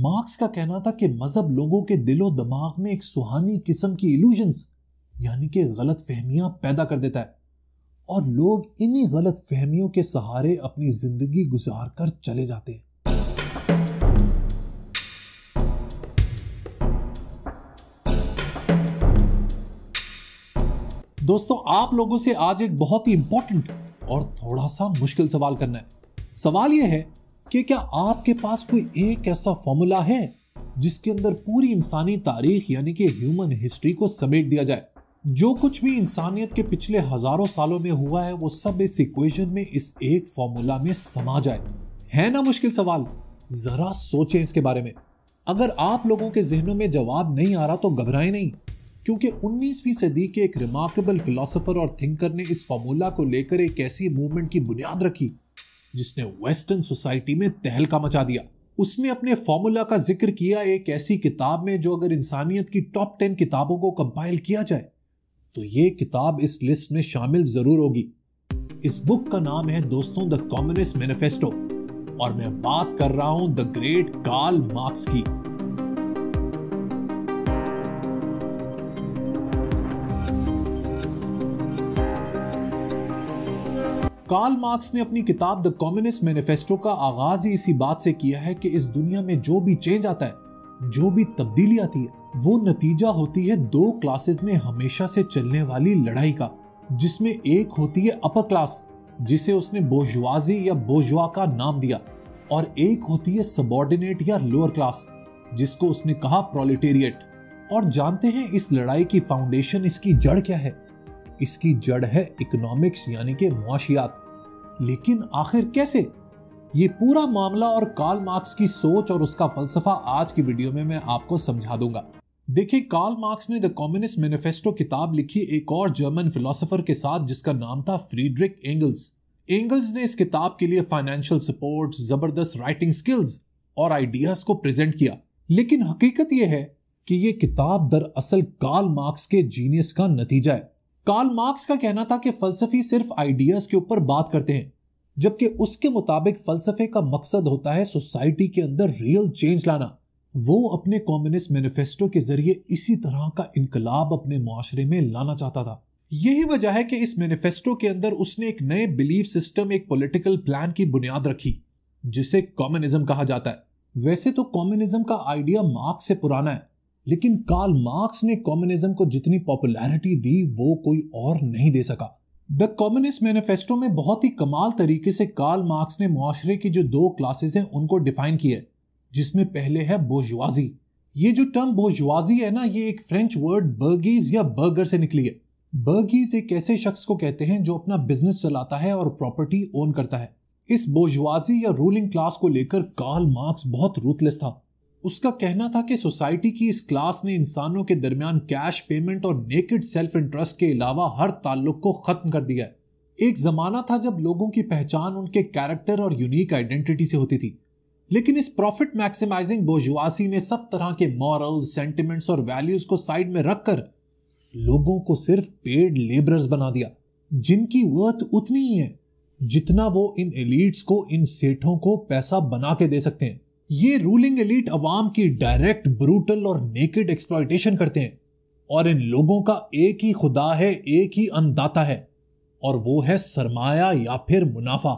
Marks का कहना था कि मजहब लोगों के दिलो दिमाग में एक सुहानी किस्म की इल्यूजन्स यानी कि गलत फहमियां पैदा कर देता है और लोग इन्हीं गलत फहमियों के सहारे अपनी ज़िंदगी गुजार कर चले जाते हैं दोस्तों आप लोगों से आज एक बहुत ही इंपॉर्टेंट और थोड़ा सा मुश्किल सवाल करना है सवाल यह है कि क्या आपके पास कोई एक ऐसा फॉर्मूला है जिसके अंदर पूरी इंसानी तारीख यानी कि ह्यूमन हिस्ट्री को समेट दिया जाए जो कुछ भी इंसानियत के पिछले हजारों सालों में हुआ है वो सब इस इक्वेशन में इस एक फॉर्मूला में समा जाए है ना मुश्किल सवाल जरा सोचें इसके बारे में अगर आप लोगों के जहनों में जवाब नहीं आ रहा तो घबराएं नहीं क्योंकि 19वीं सदी के एक रिमार्केबल फिलोसोफर और थिंकर ने इस फॉर्मूला को लेकर एक ऐसी मूवमेंट की बुनियाद रखी जिसने वेस्टर्न सोसाइटी में तहलका मचा दिया उसने अपने फॉर्मूला का जिक्र किया एक ऐसी किताब में जो अगर इंसानियत की टॉप टेन किताबों को कंपाइल किया जाए तो ये किताब इस लिस्ट में शामिल जरूर होगी इस बुक का नाम है दोस्तों द कम्युनिस्ट मैनिफेस्टो और मैं बात कर रहा हूं द ग्रेट कार्ल मार्क्स की कार्ल मार्क्स ने अपनी किताब द कम्युनिस्ट मैनिफेस्टो का आगाज ही इसी बात से किया है कि इस दुनिया में जो भी चेंज आता है जो भी तब्दीली आती है वो नतीजा होती है दो क्लासेस में हमेशा से चलने वाली लड़ाई का जिसमें एक होती है अपर क्लास जिसे उसने बोजवाजी या बोजुआ का नाम दिया और एक होती है सबॉर्डिनेट या लोअर क्लास जिसको उसने कहा प्रोलिटेरिएट और जानते हैं इस लड़ाई की फाउंडेशन इसकी जड़ क्या है इसकी जड़ है इकोनॉमिक्स यानी के मुआशियात लेकिन आखिर कैसे ये पूरा मामला और कार्ल मार्क्स की सोच और उसका फलसफा आज की वीडियो में मैं आपको समझा दूंगा देखिए कार्ल मार्क्स ने द कम्युनिस्ट मैनिफेस्टो किताब लिखी एक और जर्मन फिलोसोफर के साथ जिसका नाम था फ्रीड्रिक एंगल्स एंगल्स ने इस किताब के लिए फाइनेंशियल सपोर्ट जबरदस्त राइटिंग स्किल्स और आइडियाज को प्रेजेंट किया लेकिन हकीकत यह है कि यह किताब दरअसल कार्ल मार्क्स के जीनियस का नतीजा है कार्ल मार्क्स का कहना था कि फलसफी सिर्फ आइडियाज के ऊपर बात करते हैं जबकि उसके मुताबिक फलसफे का मकसद होता है सोसाइटी के अंदर रियल चेंज लाना वो अपने कम्युनिस्ट मैनिफेस्टो के जरिए इसी तरह का इनकलाब अपने माशरे में लाना चाहता था यही वजह है कि इस मैनिफेस्टो के अंदर उसने एक नए बिलीफ सिस्टम एक पॉलिटिकल प्लान की बुनियाद रखी जिसे कॉम्युनिज्म कहा जाता है वैसे तो कॉम्युनिज्म का आइडिया मार्क्स से पुराना है लेकिन कार्ल मार्क्स ने कॉम्युनिज्म को जितनी पॉपुलैरिटी दी वो कोई और नहीं दे सका द कॉम्युनिस्ट मैनिफेस्टो में बहुत ही कमाल तरीके से कार्ल मार्क्स ने मुआरे की जो दो क्लासेस हैं उनको डिफाइन किया है जिसमें पहले है बोजवाजी ये जो टर्म बोजवाजी है ना ये एक फ्रेंच वर्ड बर्गीज या बर्गर से निकली है बर्गीज एक ऐसे शख्स को कहते हैं जो अपना बिजनेस चलाता है और प्रॉपर्टी ओन करता है इस बोजवाजी या रूलिंग क्लास को लेकर कार्ल मार्क्स बहुत रूथलेस था उसका कहना था कि सोसाइटी की इस क्लास ने इंसानों के दरमियान कैश पेमेंट और नेकेड सेल्फ इंटरेस्ट के अलावा हर ताल्लुक को खत्म कर दिया है एक जमाना था जब लोगों की पहचान उनके कैरेक्टर और यूनिक आइडेंटिटी से होती थी लेकिन इस प्रॉफिट मैक्सिमाइजिंग बोजुआसी ने सब तरह के मॉरल सेंटिमेंट्स और वैल्यूज को साइड में रखकर लोगों को सिर्फ पेड लेबरर्स बना दिया जिनकी वर्थ उतनी ही है जितना वो इन एलिट्स को इन सेठों को पैसा बना के दे सकते हैं ये रूलिंग एलिट अवाम की डायरेक्ट ब्रूटल और नेकेड एक्सप्लॉयटेशन करते हैं और इन लोगों का एक ही खुदा है एक ही अनदाता है और वो है सरमाया या फिर मुनाफा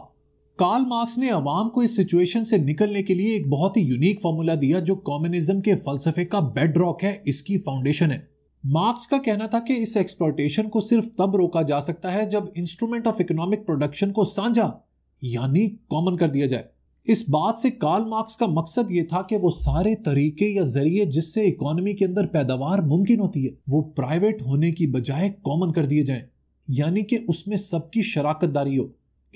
कार्ल मार्क्स ने अवाम को इस सिचुएशन से निकलने के लिए एक बहुत ही यूनिक फॉर्मूला दिया जो कॉम्युनिज्म के फलसफे का बेडरॉक है इसकी फाउंडेशन है मार्क्स का कहना था कि इस एक्सप्लॉयटेशन को सिर्फ तब रोका जा सकता है जब इंस्ट्रूमेंट ऑफ इकोनॉमिक प्रोडक्शन को साझा यानी कॉमन कर दिया जाए इस बात से कार्ल मार्क्स का मकसद ये था कि वो सारे तरीके या जरिए जिससे इकोनॉमी के अंदर पैदावार मुमकिन होती है वो प्राइवेट होने की बजाय कॉमन कर दिए जाएं यानी कि उसमें सबकी दारी हो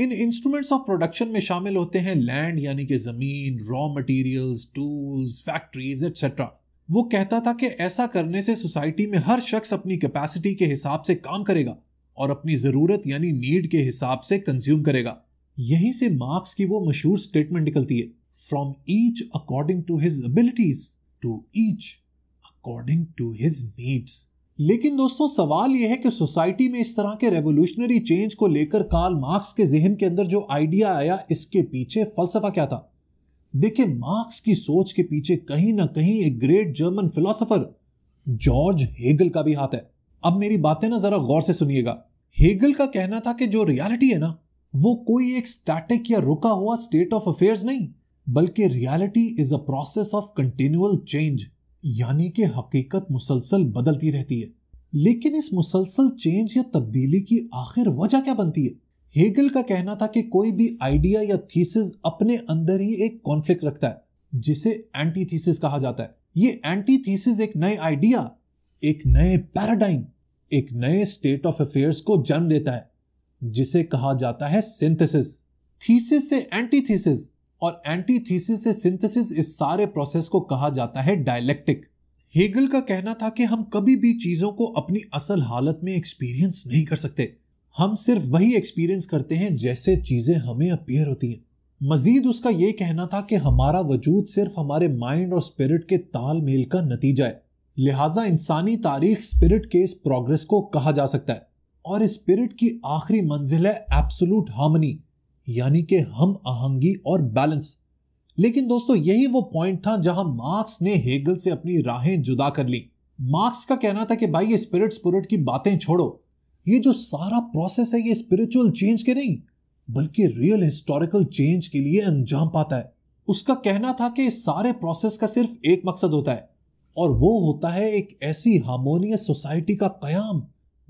इन इंस्ट्रूमेंट्स ऑफ प्रोडक्शन में शामिल होते हैं लैंड यानी कि जमीन raw materials tools factories etcetera वो कहता था कि ऐसा करने से सोसाइटी में हर शख्स अपनी कैपेसिटी के हिसाब से काम करेगा और अपनी ज़रूरत यानी नीड के हिसाब से कंज्यूम करेगा यहीं से मार्क्स की वो मशहूर स्टेटमेंट निकलती है from each according to his abilities to each according to his needs लेकिन दोस्तों सवाल यह है कि सोसाइटी में इस तरह के रेवोल्यूशनरी चेंज को लेकर कार्ल मार्क्स के जहन के अंदर जो आइडिया आया इसके पीछे फलसफा क्या था देखिए मार्क्स की सोच के पीछे कहीं ना कहीं एक great German philosopher George Hegel का भी हाथ है अब मेरी बातें ना जरा गौर से सुनिएगा हेगल का कहना था कि जो रियलिटी है ना वो कोई एक स्टैटिक या रुका हुआ स्टेट ऑफ अफेयर्स नहीं बल्कि reality is a process of continual change यानी कि हकीकत मुसलसल बदलती रहती है लेकिन इस मुसलसल चेंज या तब्दीली की आखिर वजह क्या बनती है हेगल का कहना था कि कोई भी आइडिया या थीसिस अपने अंदर ही एक कॉन्फ्लिक्ट रखता है जिसे एंटी थीसिस कहा जाता है ये एंटी थीसिस एक नए आइडिया एक नए पैराडाइम एक नए स्टेट ऑफ अफेयर्स को जन्म देता है जिसे कहा जाता है सिंथेसिस थीसिस से एंटीथीसिस और एंटीथीसिस से सिंथेसिस इस सारे प्रोसेस को कहा जाता है डायलेक्टिक हेगल का कहना था कि हम कभी भी चीजों को अपनी असल हालत में एक्सपीरियंस नहीं कर सकते हम सिर्फ वही एक्सपीरियंस करते हैं जैसे चीजें हमें अपीयर होती हैं मजीद उसका यह कहना था कि हमारा वजूद सिर्फ हमारे माइंड और स्पिरिट के तालमेल का नतीजा है लिहाजा इंसानी तारीख स्पिरिट के इस प्रोग्रेस को कहा जा सकता है और स्पिरिट की आखिरी मंजिल है एब्सोलूट हार्मनी यानी कि हम आहंगी और बैलेंस लेकिन दोस्तों यही वो पॉइंट था जहां मार्क्स ने हेगल से अपनी राहें जुदा कर ली मार्क्स का कहना था कि भाई ये स्पिरिट स्पिरिट की बातें छोड़ो ये जो सारा प्रोसेस है ये स्पिरिचुअल चेंज के नहीं बल्कि रियल हिस्टोरिकल चेंज के लिए अंजाम पाता है उसका कहना था कि इस सारे प्रोसेस का सिर्फ एक मकसद होता है और वो होता है एक ऐसी हार्मोनियस सोसाइटी का कयाम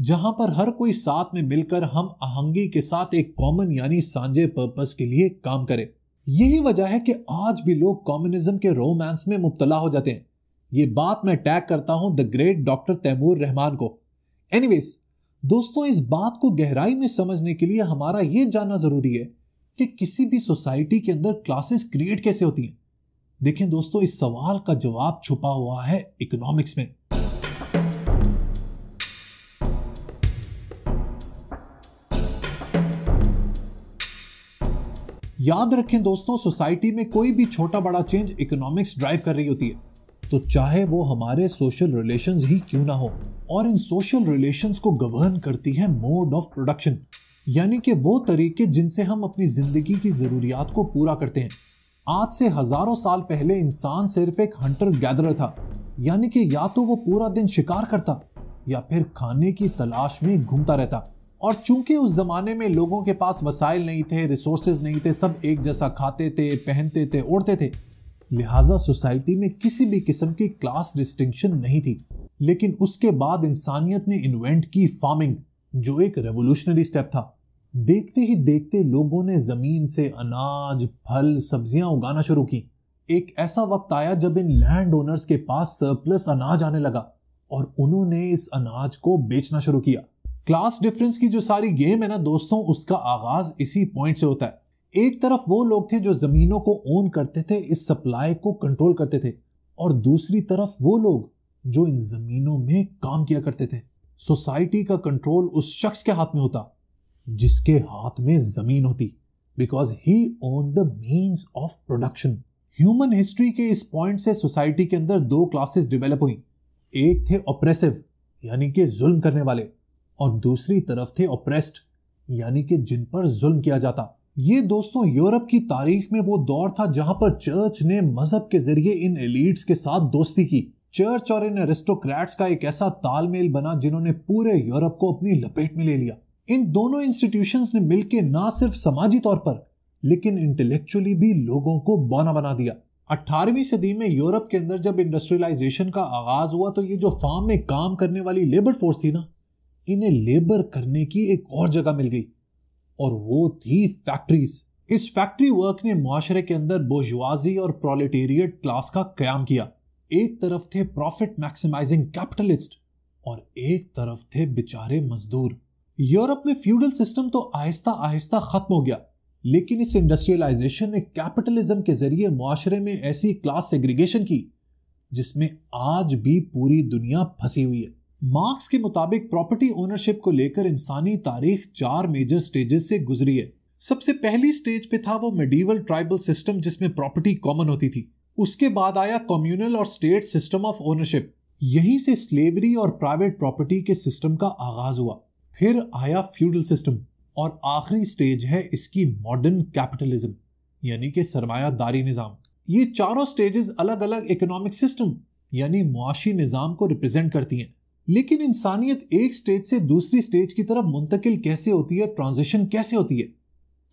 जहां पर हर कोई साथ में मिलकर हम आहंगी के साथ एक कॉमन यानी सांझे पर्पस के लिए काम करें यही वजह है कि आज भी लोग कॉम्युनिज्म के रोमांस में मुबतला हो जाते हैं ये बात मैं टैग करता हूं the great doctor Taimur Rahman को एनीवेज दोस्तों इस बात को गहराई में समझने के लिए हमारा ये जानना जरूरी है कि किसी भी सोसाइटी के अंदर क्लासेस क्रिएट कैसे होती हैं देखें दोस्तों इस सवाल का जवाब छुपा हुआ है इकोनॉमिक्स में याद रखें दोस्तों सोसाइटी में कोई भी छोटा बड़ा चेंज इकोनॉमिक्स ड्राइव कर रही होती है तो चाहे वो हमारे सोशल रिलेशंस ही क्यों ना हो और इन सोशल रिलेशंस को गवर्न करती है मोड ऑफ प्रोडक्शन यानी कि वो तरीके जिनसे हम अपनी ज़िंदगी की ज़रूरियात को पूरा करते हैं आज से हज़ारों साल पहले इंसान सिर्फ एक हंटर गैदरर था यानी कि या तो वो पूरा दिन शिकार करता या फिर खाने की तलाश में घूमता रहता और चूंकि उस ज़माने में लोगों के पास वसाइल नहीं थे रिसोर्सेज नहीं थे सब एक जैसा खाते थे पहनते थे उड़ते थे लिहाजा सोसाइटी में किसी भी किस्म की क्लास डिस्टिंक्शन नहीं थी लेकिन उसके बाद इंसानियत ने इन्वेंट की फार्मिंग जो एक रेवोल्यूशनरी स्टेप था देखते ही देखते लोगों ने ज़मीन से अनाज फल सब्जियां उगाना शुरू की एक ऐसा वक्त आया जब इन लैंड ओनर्स के पास सरप्लस अनाज आने लगा और उन्होंने इस अनाज को बेचना शुरू किया क्लास डिफरेंस की जो सारी गेम है ना दोस्तों उसका आगाज इसी पॉइंट से होता है एक तरफ वो लोग थे जो जमीनों को ओन करते थे इस सप्लाई को कंट्रोल करते थे और दूसरी तरफ वो लोग जो इन जमीनों में काम किया करते थे सोसाइटी का कंट्रोल उस शख्स के हाथ में होता जिसके हाथ में जमीन होती because he own the means of production human history के इस पॉइंट से सोसाइटी के अंदर दो क्लासेस डिवेलप हुई एक थे ऑपरेसिव यानी कि जुल्म करने वाले और दूसरी तरफ थे ऑप्रेस्ड यानी कि जिन पर जुल्म किया जाता ये दोस्तों यूरोप की तारीख में वो दौर था जहां पर चर्च ने मजहब के जरिए इन एलिट्स के साथ दोस्ती की चर्च और इन एरिस्टोक्रेट्स का एक ऐसा तालमेल बना जिन्होंने पूरे यूरोप को अपनी लपेट में ले लिया इन दोनों इंस्टीट्यूशन ने मिलकर ना सिर्फ समाजी तौर पर लेकिन इंटेलेक्चुअली भी लोगों को बौना बना दिया 18वीं सदी में यूरोप के अंदर जब इंडस्ट्रियलाइजेशन का आगाज हुआ तो ये जो फार्म में काम करने वाली लेबर फोर्स थी ना इन्हें लेबर करने की एक और जगह मिल गई और वो थी फैक्ट्रीज इस फैक्ट्री वर्क ने माशरे के अंदर बोजुआजी और प्रोलेटेरिएट क्लास का क्याम किया एक तरफ थे प्रॉफिट मैक्सिमाइजिंग कैपिटलिस्ट और एक तरफ थे बेचारे मजदूर यूरोप में फ्यूडल सिस्टम तो आहिस्ता आहिस्ता खत्म हो गया लेकिन इस इंडस्ट्रियलाइजेशन ने कैपिटलिज्म के जरिए माशरे में ऐसी क्लास सेग्रीगेशन की जिसमें आज भी पूरी दुनिया फंसी हुई है मार्क्स के मुताबिक प्रॉपर्टी ओनरशिप को लेकर इंसानी तारीख चार मेजर स्टेजेस से गुजरी है सबसे पहली स्टेज पे था वो मेडिवल ट्राइबल सिस्टम जिसमें प्रॉपर्टी कॉमन होती थी उसके बाद आया कम्युनल और स्टेट सिस्टम ऑफ ओनरशिप यहीं से स्लेवरी और प्राइवेट प्रॉपर्टी के सिस्टम का आगाज हुआ फिर आया फ्यूडल सिस्टम और आखिरी स्टेज है इसकी मॉडर्न कैपिटलिज्म यानी कि सरमायादारी निज़ाम ये चारों स्टेजेस अलग अलग इकोनॉमिक सिस्टम यानी मुआशी निज़ाम को रिप्रेजेंट करती हैं लेकिन इंसानियत एक स्टेज से दूसरी स्टेज की तरफ मुंतकिल कैसे होती है ट्रांजिशन कैसे होती है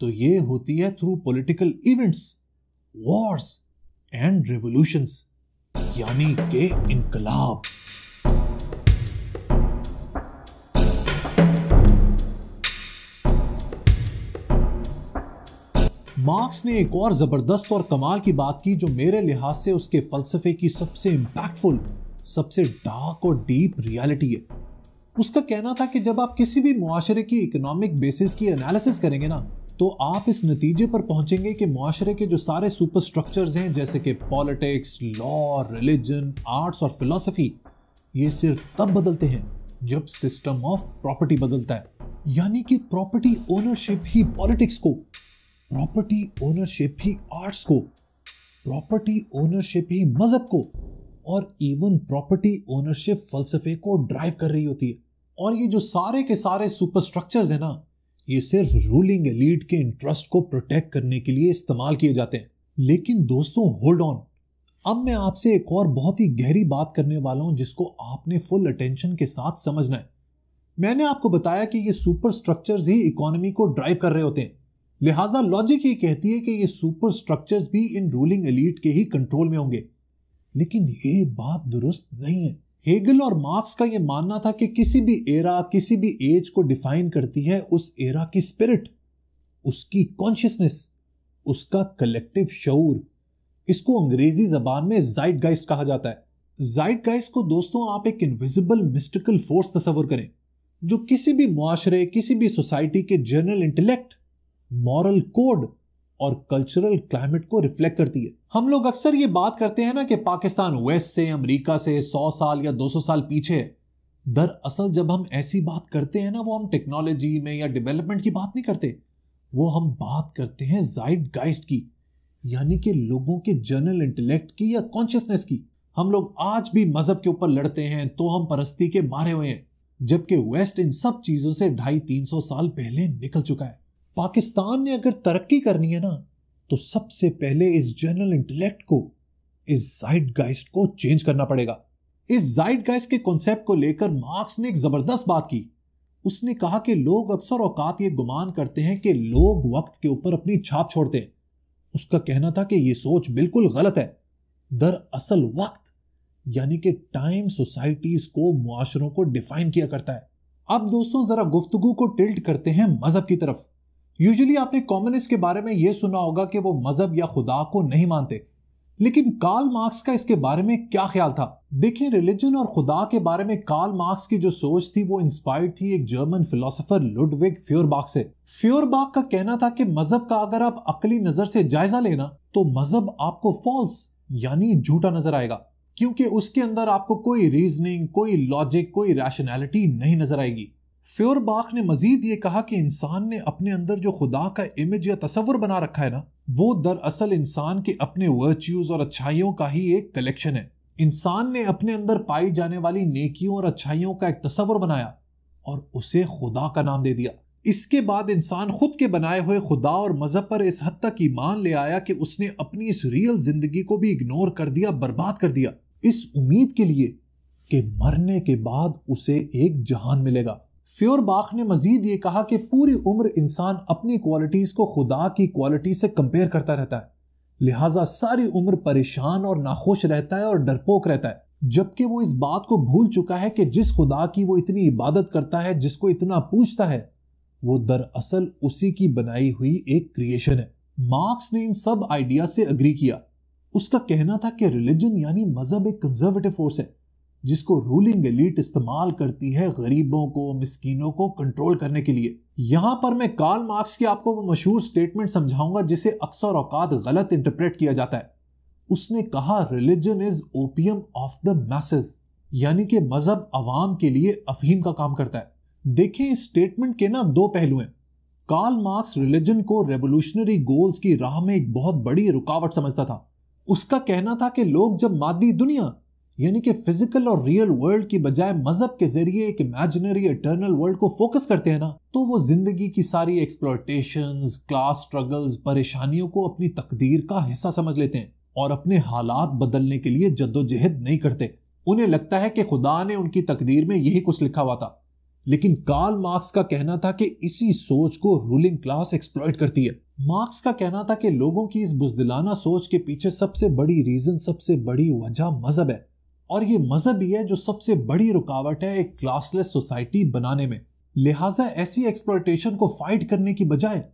तो ये होती है through political events wars and revolutions यानी के इनकलाब मार्क्स ने एक और जबरदस्त और कमाल की बात की जो मेरे लिहाज से उसके फलसफे की सबसे इंपैक्टफुल सबसे डार्क और डीप रियलिटी है उसका कहना था कि जब आप किसी भी मुआरे की इकोनॉमिक बेसिस की एनालिसिस करेंगे ना तो आप इस नतीजे पर पहुंचेंगे कि मुआरे के जो सारे सुपर स्ट्रक्चर्स हैं जैसे कि पॉलिटिक्स लॉ रिलीजन आर्ट्स और फिलोसफी ये सिर्फ तब बदलते हैं जब सिस्टम ऑफ प्रॉपर्टी बदलता है यानी कि प्रॉपर्टी ओनरशिप ही पॉलिटिक्स को प्रॉपर्टी ओनरशिप ही आर्ट्स को प्रॉपर्टी ओनरशिप ही मजहब को और इवन प्रॉपर्टी ओनरशिप फलसफे को ड्राइव कर रही होती है और ये जो सारे के सारे सुपर स्ट्रक्चर है ना ये सिर्फ रूलिंग एलीट के इंटरेस्ट को प्रोटेक्ट करने के लिए इस्तेमाल किए जाते हैं लेकिन दोस्तों होल्ड ऑन अब मैं आपसे एक और बहुत ही गहरी बात करने वाला हूं जिसको आपने फुल अटेंशन के साथ समझना है मैंने आपको बताया कि ये सुपर स्ट्रक्चर्स ही इकोनॉमी को ड्राइव कर रहे होते हैं लिहाजा लॉजिक ये कहती है कि ये सुपर स्ट्रक्चर्स भी इन रूलिंग एलीट के ही कंट्रोल में होंगे लेकिन ये बात दुरुस्त नहीं है हेगल और मार्क्स का यह मानना था कि किसी भी एरा किसी भी एज को डिफाइन करती है उस एरा की स्पिरिट उसकी कॉन्शियसनेस उसका कलेक्टिव शौर इसको अंग्रेजी जबान में जाइट गाइस कहा जाता है जाइट गाइस को दोस्तों आप एक इनविजिबल मिस्टिकल फोर्स तस्वर करें जो किसी भी मुआरे किसी भी सोसाइटी के जनरल इंटेलेक्ट मॉरल कोड और कल्चरल क्लाइमेट को रिफ्लेक्ट करती है हम लोग अक्सर ये बात करते हैं ना कि पाकिस्तान वेस्ट से अमेरिका से 100 साल या 200 साल पीछे है दरअसल जब हम ऐसी बात करते हैं ना वो हम टेक्नोलॉजी में या डेवलपमेंट की बात नहीं करते वो हम बात करते हैं जाइड गाइस्ट की यानी कि लोगों के जनरल इंटेलेक्ट की या कॉन्शियसनेस की हम लोग आज भी मजहब के ऊपर लड़ते हैं तो हम परस्ती के मारे हुए हैं जबकि वेस्ट इन सब चीजों से ढाई तीन सौ साल पहले निकल चुका है पाकिस्तान ने अगर तरक्की करनी है ना तो सबसे पहले इस जनरल इंटेलेक्ट को इस जाइड गाइस्ट को चेंज करना पड़ेगा इस जाइड गाइस्ट के कॉन्सेप्ट को लेकर मार्क्स ने एक जबरदस्त बात की उसने कहा कि लोग अक्सर औकात ये गुमान करते हैं कि लोग वक्त के ऊपर अपनी छाप छोड़ते हैं उसका कहना था कि ये सोच बिल्कुल गलत है दरअसल वक्त यानी कि टाइम सोसाइटीज को मुआशरों को डिफाइन किया करता है अब दोस्तों जरा गुफ्तगु को टिल्ट करते हैं मजहब की तरफ यूजुअली आपने कॉम्युनिस्ट के बारे में यह सुना होगा कि वो मजहब या खुदा को नहीं मानते लेकिन कार्ल मार्क्स का इसके बारे में क्या ख्याल था देखिए रिलीजन और खुदा के बारे में कार्ल मार्क्स की जो सोच थी वो इंस्पायर्ड थी एक जर्मन फिलोसोफर लुडविग फ्योरबाग से फ्योरबाग का कहना था कि मजहब का अगर आप अकली नजर से जायजा लेना तो मजहब आपको फॉल्स यानी झूठा नजर आएगा क्योंकि उसके अंदर आपको कोई रीजनिंग कोई लॉजिक कोई रैशनैलिटी नहीं नजर आएगी फ्योरबाख ने मजीद ये कहा कि इंसान ने अपने अंदर जो खुदा का इमेज या तस्वर बना रखा है ना वो दरअसल इंसान के अपने वर्च्यूज और अच्छाइयों का ही एक कलेक्शन है इंसान ने अपने अंदर पाई जाने वाली नेकियों और अच्छाइयों का एक तस्वर बनाया और उसे खुदा का नाम दे दिया इसके बाद इंसान खुद के बनाए हुए खुदा और मज़हब पर इस हद तक ईमान ले आया कि उसने अपनी इस रियल जिंदगी को भी इग्नोर कर दिया बर्बाद कर दिया इस उम्मीद के लिए कि मरने के बाद उसे एक जहान मिलेगा फ्योरबाख ने मजीद ये कहा कि पूरी उम्र इंसान अपनी क्वालिटीज़ को खुदा की क्वालिटी से कंपेयर करता रहता है लिहाजा सारी उम्र परेशान और नाखुश रहता है और डरपोक रहता है जबकि वो इस बात को भूल चुका है कि जिस खुदा की वो इतनी इबादत करता है जिसको इतना पूछता है वो दरअसल उसी की बनाई हुई एक क्रिएशन है मार्क्स ने इन सब आइडिया से अग्री किया उसका कहना था कि रिलीजन यानी मजहब एक कंजर्वेटिव फोर्स है जिसको रूलिंग एलिट इस्तेमाल करती है गरीबों को मिस्कीनों को कंट्रोल करने के लिए यहां पर मैं कार्ल मार्क्स की आपको वो मशहूर स्टेटमेंट समझाऊंगा जिसे अक्सर औकात गलत इंटरप्रेट किया जाता है उसने कहा religion is opium of the masses यानी कि मजहब अवाम के लिए अफीम का काम करता है देखिए इस स्टेटमेंट के ना दो पहलू हैं कार्ल मार्क्स रिलीजन को रेवोल्यूशनरी गोल्स की राह में एक बहुत बड़ी रुकावट समझता था उसका कहना था कि लोग जब मादी दुनिया यानी कि फिजिकल और रियल वर्ल्ड की बजाय मजहब के जरिए एक इमेजिनरी इटर्नल वर्ल्ड को फोकस करते हैं ना तो वो जिंदगी की सारी एक्सप्लोटेशन क्लास स्ट्रगल्स परेशानियों को अपनी तकदीर का हिस्सा समझ लेते हैं और अपने हालात बदलने के लिए जद्दोजहद नहीं करते उन्हें लगता है कि खुदा ने उनकी तकदीर में यही कुछ लिखा हुआ था लेकिन कार्ल मार्क्स का कहना था कि इसी सोच को रूलिंग क्लास एक्सप्लॉयट करती है मार्क्स का कहना था कि लोगों की इस बुजदिलाना सोच के पीछे सबसे बड़ी रीजन सबसे बड़ी वजह मजहब है और ये मज़हब ही है जो सबसे बड़ी रुकावट है एक क्लासलेस सोसाइटी बनाने में लिहाजा ऐसी एक्सप्लोटेशन को फाइट करने की बजाय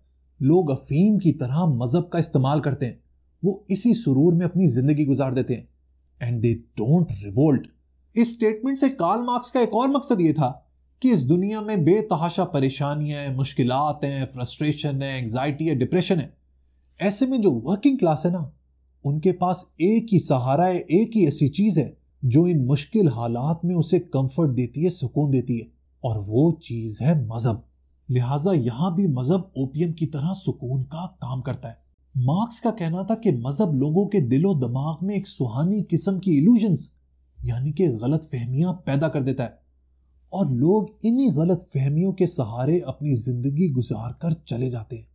लोग अफीम की तरह मज़हब का इस्तेमाल करते हैं वो इसी सुरूर में अपनी ज़िंदगी गुजार देते हैं एंड दे डोंट रिवोल्ट इस स्टेटमेंट से कार्ल मार्क्स का एक और मकसद ये था कि इस दुनिया में बेतहाशा परेशानियां हैं मुश्किल हैं फ्रस्ट्रेशन है एंग्जाइटी है डिप्रेशन है ऐसे में जो वर्किंग क्लास है ना उनके पास एक ही सहारा है एक ही ऐसी चीज़ है जो इन मुश्किल हालात में उसे कंफर्ट देती है सुकून देती है और वो चीज़ है मज़हब लिहाजा यहाँ भी मज़हब ओपियम की तरह सुकून का काम करता है मार्क्स का कहना था कि मज़हब लोगों के दिलो दिमाग में एक सुहानी किस्म की इल्यूजन्स यानी कि गलत फहमियां पैदा कर देता है और लोग इन्हीं गलत फहमियों के सहारे अपनी ज़िंदगी गुजार कर चले जाते हैं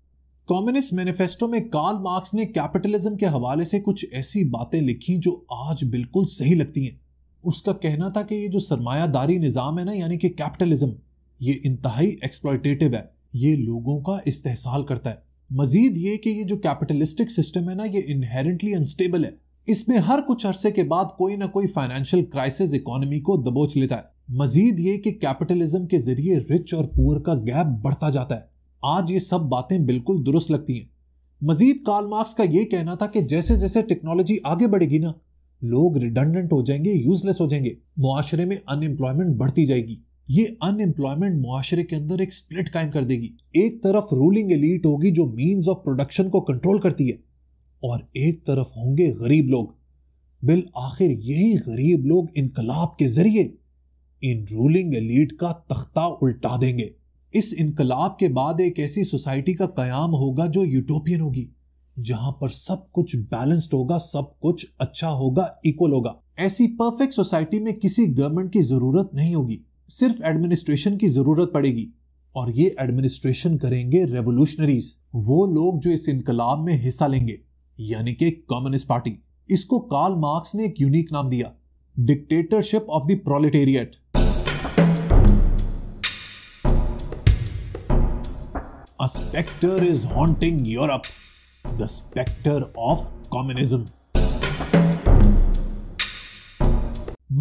कम्युनिस्ट मैनिफेस्टो में कार्ल मार्क्स ने कैपिटलिज्म के हवाले से कुछ ऐसी बातें लिखी जो आज बिल्कुल सही लगती हैं उसका कहना था कि ये जो सरमायादारी निज़ाम है ना यानी कि कैपिटलिज्म ये इंतहाई एक्सप्लॉयटेटिव है ये लोगों का इस्तेसाल करता है मजीद ये कि ये जो कैपिटलिस्टिक सिस्टम है ना ये इनहेरेंटली अनस्टेबल है इसमें हर कुछ अरसे के बाद कोई ना कोई फाइनेंशियल क्राइसिस इकोनॉमी को दबोच लेता है मजीद ये कि कैपिटलिज्म के जरिए रिच और पुअर का गैप बढ़ता जाता है आज ये सब बातें बिल्कुल दुरुस्त लगती हैं मजीद कार्ल मार्क्स का ये कहना था कि जैसे जैसे टेक्नोलॉजी आगे बढ़ेगी ना लोग रिडंडेंट हो जाएंगे यूजलेस हो जाएंगे मुआशरे में अनएम्प्लॉयमेंट बढ़ती जाएगी ये अनएम्प्लॉयमेंट मुआशरे के अंदर एक स्प्लिट कायम कर देगी एक तरफ रूलिंग एलीट होगी जो मीन ऑफ प्रोडक्शन को कंट्रोल करती है और एक तरफ होंगे गरीब लोग बिल आखिर यही गरीब लोग इनकलाब के जरिए इन रूलिंग एलीट का तख्ता उल्टा देंगे इस इनकलाब के बाद एक ऐसी सोसाइटी का कयाम होगा जो यूटोपियन होगी जहां पर सब कुछ बैलेंस्ड होगा सब कुछ अच्छा होगा इक्वल होगा ऐसी परफेक्ट सोसाइटी में किसी गवर्नमेंट की जरूरत नहीं होगी सिर्फ एडमिनिस्ट्रेशन की जरूरत पड़ेगी और ये एडमिनिस्ट्रेशन करेंगे रेवोल्यूशनरीज वो लोग जो इस इनकलाब में हिस्सा लेंगे यानी कि कम्युनिस्ट पार्टी इसको कार्ल मार्क्स ने एक यूनिक नाम दिया dictatorship of the proletariat A specter is haunting Europe, the specter of communism.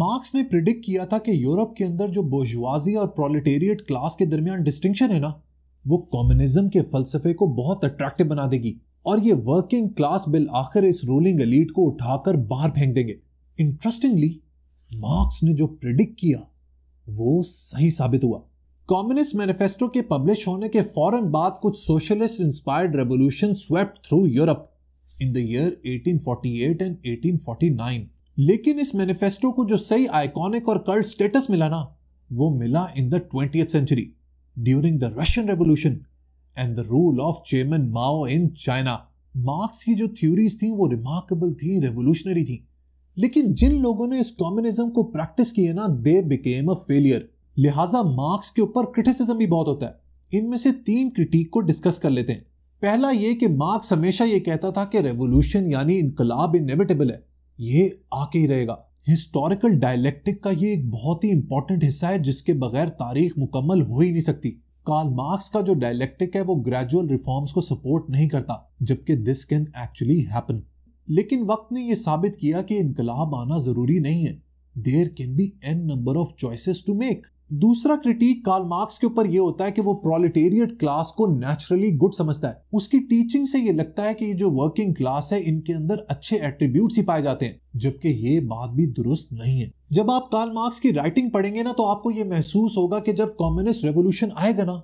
Marx ने प्रिडिक्ट किया था कि यूरोप के अंदर जो बोजुआजी और प्रोलिटेरियट क्लास के दरमियान डिस्टिंक्शन है ना वो कम्युनिज्म के फलसफे को बहुत अट्रैक्टिव बना देगी और ये वर्किंग क्लास बिल आखिर इस रूलिंग अलीट को उठाकर बाहर फेंक देंगे इंटरेस्टिंगली मार्क्स ने जो प्रिडिक्ट किया वो सही साबित हुआ कम्युनिस्ट मैनिफेस्टो के पब्लिश होने के फौरन बाद कुछ socialist inspired revolution swept through Europe in the year 1848 and 1849 लेकिन इस मैनिफेस्टो को जो सही आइकॉनिक और कल्ट स्टेटस मिला ना वो मिला in the twenty century during the Russian revolution and the rule of chairman Mao in China Marx की जो थ्योरीज थी वो रिमार्केबल थी रेवोल्यूशनरी थी लेकिन जिन लोगों ने इस कम्युनिज्म को प्रैक्टिस किया ना दे बिकेम अ फेलियर लिहाजा मार्क्स के ऊपर क्रिटिसिज्म भी बहुत होता है इनमें से तीन क्रिटिक को डिस्कस कर लेते हैं पहला ये कि मार्क्स हमेशा ये कहता था कि रेवोल्यूशन यानी इनकलाब इनविटेबल है ये आके ही रहेगा हिस्टोरिकल डायलेक्टिक का ये एक बहुत ही इंपॉर्टेंट हिस्सा है जिसके बगैर तारीख मुकम्मल हो ही नहीं सकती कार्ल मार्क्स का जो डायलेक्टिक है वो ग्रेजुअल रिफॉर्म्स को सपोर्ट नहीं करता जबकि दिस कैन एक्चुअली हैपन लेकिन वक्त ने ये साबित किया कि इनकलाब आना जरूरी नहीं है there can be a number of choices to make दूसरा क्रिटिक कार्ल मार्क्स के ऊपर ये होता है कि वो प्रोलिटेरियट क्लास को नेचुरली गुड समझता है उसकी टीचिंग से ये लगता है कि ये जो वर्किंग क्लास है इनके अंदर अच्छे एट्रीब्यूट ही पाए जाते हैं जबकि ये बात भी दुरुस्त नहीं है जब आप कार्ल मार्क्स की राइटिंग पढ़ेंगे ना तो आपको ये महसूस होगा कि जब कम्युनिस्ट रेवोल्यूशन आएगा ना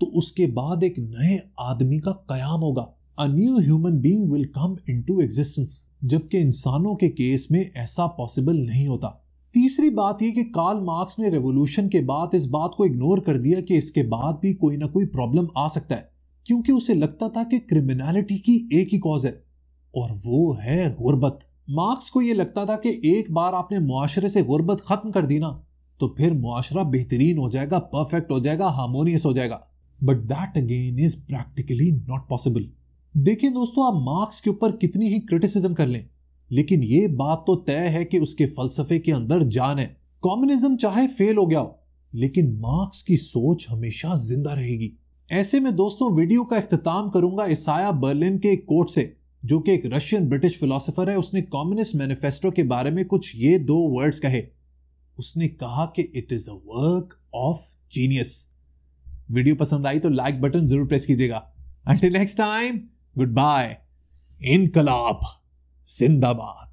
तो उसके बाद एक नए आदमी का कयाम होगा a new human being will come into existence जबकि इंसानों के केस में ऐसा पॉसिबल नहीं होता तीसरी बात यह कि कार्ल मार्क्स ने रेवोल्यूशन के बाद इस बात को इग्नोर कर दिया कि इसके बाद भी कोई ना कोई प्रॉब्लम आ सकता है क्योंकि उसे लगता था कि क्रिमिनलिटी की एक ही कॉज है और वो है गुर्बत मार्क्स को यह लगता था कि एक बार आपने मुआरे से गुर्बत खत्म कर दी ना तो फिर मुआरा बेहतरीन हो जाएगा परफेक्ट हो जाएगा हार्मोनियस हो जाएगा but that again is practically not possible देखिए दोस्तों आप मार्क्स के ऊपर कितनी ही क्रिटिसिज्म कर लें लेकिन ये बात तो तय है कि उसके फलसफे के अंदर जान है कॉम्युनिज्म चाहे फेल हो गया हो लेकिन मार्क्स की सोच हमेशा जिंदा रहेगी ऐसे में दोस्तों वीडियो का अख्ताम करूंगा ईसाया बर्लिन के कोट से जो कि एक रशियन ब्रिटिश फिलोसफर है उसने कम्युनिस्ट मैनिफेस्टो के बारे में कुछ ये दो वर्ड्स कहे उसने कहा कि it is a work of genius video पसंद आई तो लाइक बटन जरूर प्रेस कीजिएगा until next time goodbye इनकलाब जिंदाबाद